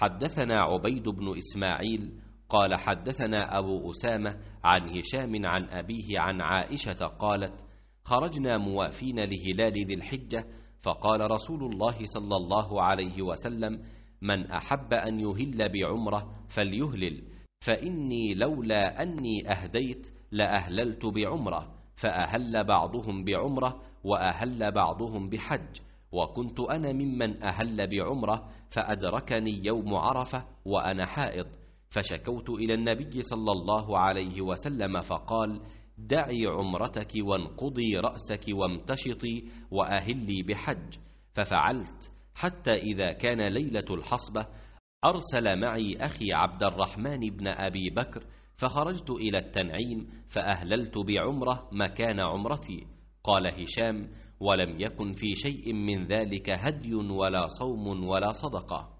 حدثنا عبيد بن إسماعيل قال حدثنا أبو أسامة عن هشام عن أبيه عن عائشة قالت خرجنا موافين لهلال ذي الحجة فقال رسول الله صلى الله عليه وسلم من أحب أن يهل بعمرة فليهلل فإني لولا أني أهديت لأهللت بعمرة فأهل بعضهم بعمرة وأهل بعضهم بحج وكنت انا ممن اهل بعمره فادركني يوم عرفه وانا حائض فشكوت الى النبي صلى الله عليه وسلم فقال دعي عمرتك وانقضي راسك وامتشطي واهلي بحج ففعلت حتى اذا كان ليله الحصبه ارسل معي اخي عبد الرحمن بن ابي بكر فخرجت الى التنعيم فاهللت بعمره مكان عمرتي قال هشام ولم يكن في شيء من ذلك هدي ولا صوم ولا صدقه